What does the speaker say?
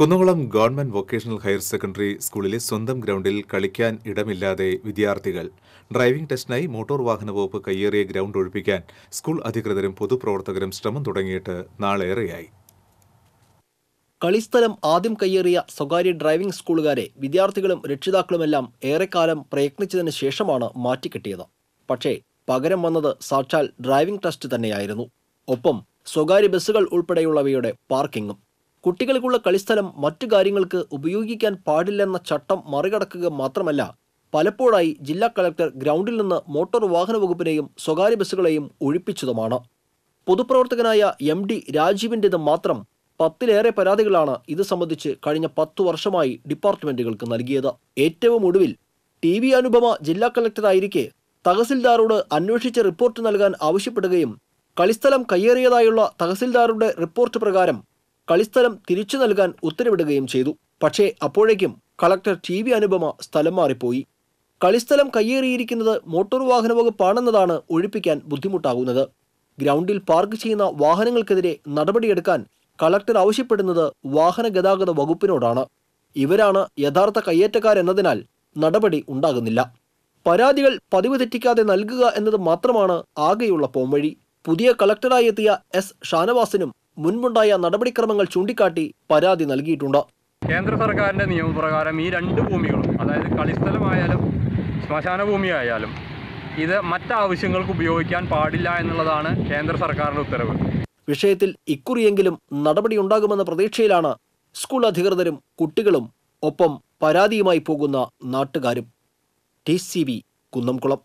Kunnamkulam government vocational higher secondary സ്കൂളിലെ സ്വന്തം ഗ്രൗണ്ടിൽ കളിക്കാൻ ഇടമില്ലാതെ വിദ്യാർത്ഥികൾ ഡ്രൈവിംഗ് ടെസ്റ്റിനായി മോട്ടോർ വാഹന വകുപ്പ് കയ്യേറിയ ഗ്രൗണ്ട് ഒഴിപ്പിക്കാൻ സ്കൂൾ അധികൃതരും പൊതുപ്രവർത്തകരും ശ്രമം തുടങ്ങിയിട്ട് നാളേറെയായി കളിസ്ഥലം ആദ്യം കയ്യേറിയ സ്വകാര്യ ഡ്രൈവിംഗ് സ്കൂളുകാരെ വിദ്യാർത്ഥികളും രക്ഷിതാക്കളുമെല്ലാം ഏറെക്കാലം പ്രയത്നിച്ചതിന് ശേഷമാണ് മാറ്റിക്കിട്ടിയത് പക്ഷേ പകരം വന്നത് സാക്ഷാൽ ഡ്രൈവിംഗ് ടെസ്റ്റ് തന്നെയായിരുന്നു ഒപ്പം സ്വകാര്യ ബസ്സുകൾ ഉൾപ്പെടെയുള്ളവയുടെ പാർക്കിങ്ങും കുട്ടികൾക്കുള്ള കളിസ്ഥലം മറ്റു കാര്യങ്ങൾക്ക് ഉപയോഗിക്കാൻ പാടില്ലെന്ന ചട്ടം മറികടക്കുക മാത്രമല്ല പലപ്പോഴായി ജില്ലാ കളക്ടർ ഗ്രൗണ്ടിൽ നിന്ന് മോട്ടോർ വാഹന വകുപ്പിനെയും സ്വകാര്യ ബസ്സുകളെയും ഒഴിപ്പിച്ചതുമാണ് പൊതുപ്രവർത്തകനായ എം ഡി രാജീവിൻ്റെത് മാത്രം പത്തിലേറെ പരാതികളാണ് ഇത് സംബന്ധിച്ച് കഴിഞ്ഞ പത്തു വർഷമായി ഡിപ്പാർട്ട്മെന്റുകൾക്ക് നൽകിയത് ഏറ്റവും ഒടുവിൽ ടി വി അനുപമ ജില്ലാ കളക്ടറായിരിക്കെ തഹസിൽദാരോട് അന്വേഷിച്ച റിപ്പോർട്ട് നൽകാൻ ആവശ്യപ്പെടുകയും കളിസ്ഥലം കയ്യേറിയതായുള്ള തഹസിൽദാരുടെ റിപ്പോർട്ട് പ്രകാരം കളിസ്ഥലം തിരിച്ചു നൽകാൻ ഉത്തരവിടുകയും ചെയ്തു പക്ഷേ അപ്പോഴേക്കും കളക്ടർ ടി വി അനുപമ സ്ഥലം മാറിപ്പോയി കളിസ്ഥലം കയ്യേറിയിരിക്കുന്നത് മോട്ടോർ വാഹന വകുപ്പാണെന്നതാണ് ഒഴിപ്പിക്കാൻ ബുദ്ധിമുട്ടാകുന്നത് ഗ്രൗണ്ടിൽ പാർക്ക് ചെയ്യുന്ന വാഹനങ്ങൾക്കെതിരെ നടപടിയെടുക്കാൻ കളക്ടർ ആവശ്യപ്പെടുന്നത് വാഹന ഗതാഗത വകുപ്പിനോടാണ് ഇവരാണ് യഥാർത്ഥ കയ്യേറ്റക്കാരെന്നതിനാൽ നടപടി ഉണ്ടാകുന്നില്ല പരാതികൾ പതിവ് തെറ്റിക്കാതെ നൽകുക എന്നത് മാത്രമാണ് ആകെയുള്ള പോംവഴി പുതിയ കളക്ടറായി എത്തിയ എസ് ഷാനവാസിനും മുൻപുണ്ടായ നടപടിക്രമങ്ങൾ ചൂണ്ടിക്കാട്ടി പരാതി നൽകിയിട്ടുണ്ട് കേന്ദ്ര സർക്കാരിന്റെ നിയമപ്രകാരം ഈ രണ്ട് ഭൂമികളും അതായത് കളിസ്ഥലമായാലും ശ്മശാന ഭൂമിയായാലും ഇത് മറ്റാവശ്യങ്ങൾക്ക് ഉപയോഗിക്കാൻ പാടില്ല എന്നുള്ളതാണ് കേന്ദ്ര സർക്കാരിന്റെ ഉത്തരവ് വിഷയത്തിൽ ഇക്കുറിയെങ്കിലും നടപടിയുണ്ടാകുമെന്ന പ്രതീക്ഷയിലാണ് സ്കൂൾ അധികൃതരും കുട്ടികളും ഒപ്പം പരാതിയുമായി പോകുന്ന നാട്ടുകാരും ടി സി വി കുന്നംകുളം